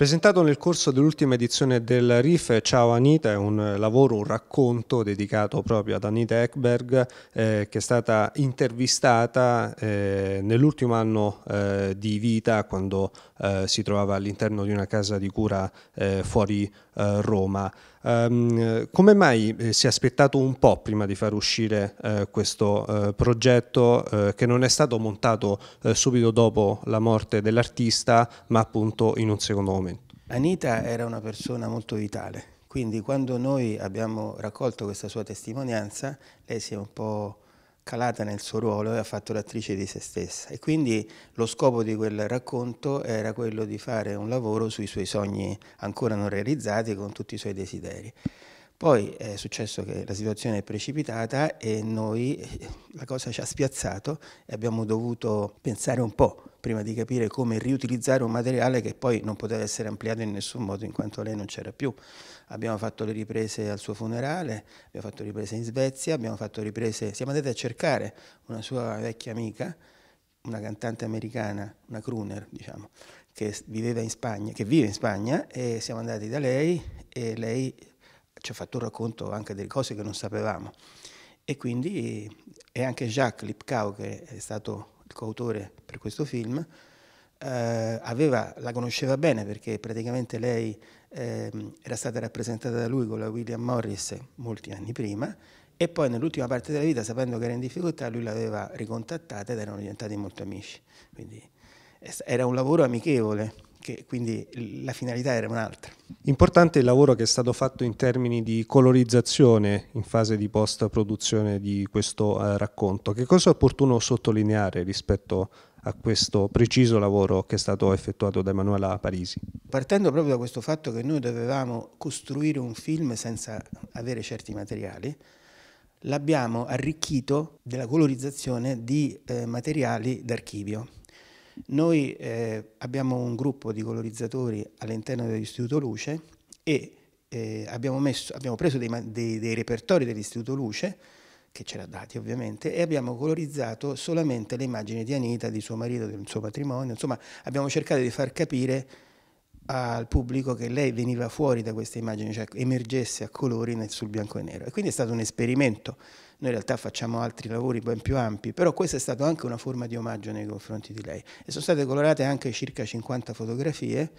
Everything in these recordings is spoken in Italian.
Presentato nel corso dell'ultima edizione del RIF Ciao Anita, è un lavoro, un racconto dedicato proprio ad Anita Ekberg eh, che è stata intervistata eh, nell'ultimo anno eh, di vita quando eh, si trovava all'interno di una casa di cura eh, fuori eh, Roma. Um, come mai si è aspettato un po' prima di far uscire questo progetto che non è stato montato subito dopo la morte dell'artista ma appunto in un secondo momento? Anita era una persona molto vitale, quindi quando noi abbiamo raccolto questa sua testimonianza, lei si è un po' calata nel suo ruolo e ha fatto l'attrice di se stessa. E quindi lo scopo di quel racconto era quello di fare un lavoro sui suoi sogni ancora non realizzati con tutti i suoi desideri. Poi è successo che la situazione è precipitata e noi la cosa ci ha spiazzato e abbiamo dovuto pensare un po' prima di capire come riutilizzare un materiale che poi non poteva essere ampliato in nessun modo in quanto lei non c'era più. Abbiamo fatto le riprese al suo funerale, abbiamo fatto riprese in Svezia, abbiamo fatto riprese, siamo andati a cercare una sua vecchia amica, una cantante americana, una crooner, diciamo, che viveva in Spagna, che vive in Spagna e siamo andati da lei e lei ci ha fatto un racconto anche delle cose che non sapevamo. E quindi è anche Jacques Lipkau, che è stato il coautore per questo film, eh, aveva, la conosceva bene perché praticamente lei eh, era stata rappresentata da lui con la William Morris molti anni prima e poi nell'ultima parte della vita, sapendo che era in difficoltà, lui l'aveva ricontattata ed erano diventati molto amici. Quindi era un lavoro amichevole che quindi la finalità era un'altra. Importante il lavoro che è stato fatto in termini di colorizzazione in fase di post-produzione di questo eh, racconto. Che cosa è opportuno sottolineare rispetto a questo preciso lavoro che è stato effettuato da Emanuela Parisi? Partendo proprio da questo fatto che noi dovevamo costruire un film senza avere certi materiali, l'abbiamo arricchito della colorizzazione di eh, materiali d'archivio noi eh, abbiamo un gruppo di colorizzatori all'interno dell'Istituto Luce e eh, abbiamo, messo, abbiamo, preso dei, dei, dei repertori dell'Istituto Luce, che ce l'ha dati ovviamente, e abbiamo colorizzato solamente le immagini di Anita, di suo marito, del suo patrimonio. insomma abbiamo cercato di far capire al pubblico che lei veniva fuori da queste immagini, cioè emergesse a colori sul bianco e nero. E quindi è stato un esperimento. Noi in realtà facciamo altri lavori ben più ampi, però questa è stata anche una forma di omaggio nei confronti di lei. E sono state colorate anche circa 50 fotografie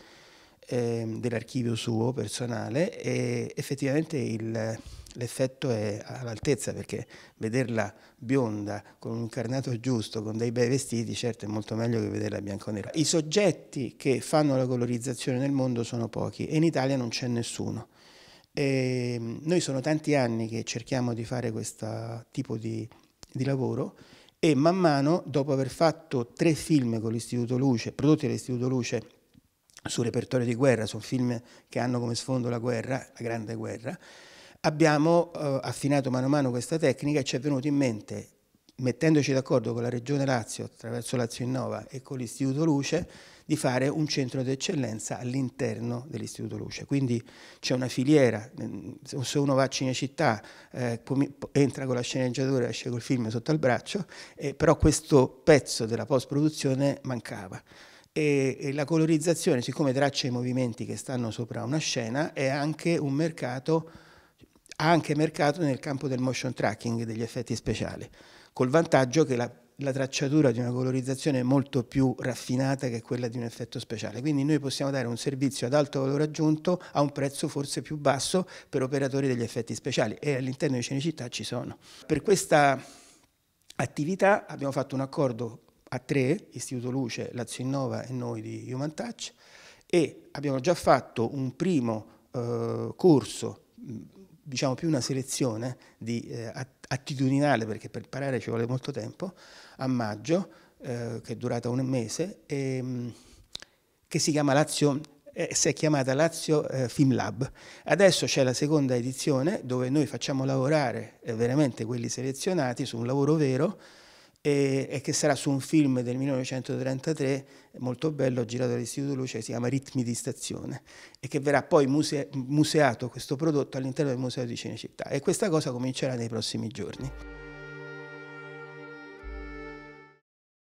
eh, dell'archivio suo personale e effettivamente il, l'effetto è all'altezza perché vederla bionda con un carnato giusto, con dei bei vestiti, certo è molto meglio che vederla bianco-nera. I soggetti che fanno la colorizzazione nel mondo sono pochi e in Italia non c'è nessuno. E ehm, noi sono tanti anni che cerchiamo di fare questo tipo di, di lavoro e man mano, dopo aver fatto tre film con l'Istituto Luce, prodotti dall'Istituto Luce sul repertorio di guerra, su film che hanno come sfondo la guerra, la grande guerra, abbiamo eh, affinato mano a mano questa tecnica e ci è venuto in mente, mettendoci d'accordo con la Regione Lazio attraverso Lazio Innova e con l'Istituto Luce, di fare un centro d'eccellenza all'interno dell'Istituto Luce. Quindi c'è una filiera, mm, se uno va a Cinecittà, eh, entra con la sceneggiatura, esce col film sotto al braccio, eh, però questo pezzo della post-produzione mancava e, e la colorizzazione, siccome traccia i movimenti che stanno sopra una scena, è anche un mercato, ha anche mercato nel campo del motion tracking, degli effetti speciali, col vantaggio che la, la tracciatura di una colorizzazione è molto più raffinata che quella di un effetto speciale. Quindi noi possiamo dare un servizio ad alto valore aggiunto a un prezzo forse più basso per operatori degli effetti speciali e all'interno di Cinecittà ci sono. Per questa attività abbiamo fatto un accordo a tre, Istituto Luce, Lazio Innova e noi di Human Touch, e abbiamo già fatto un primo eh, corso, diciamo più una selezione di, eh, attitudinale, perché per imparare ci vuole molto tempo, a maggio, eh, che è durata un mese, e, che si chiama Lazio eh, si è chiamata Lazio eh, Film Lab. Adesso c'è la seconda edizione dove noi facciamo lavorare eh, veramente quelli selezionati su un lavoro vero e, e, che sarà su un film del 1933 molto bello girato all'Istituto Luce che si chiama Ritmi di Stazione e che verrà poi muse, museato questo prodotto all'interno del Museo di Cinecittà e questa cosa comincerà nei prossimi giorni.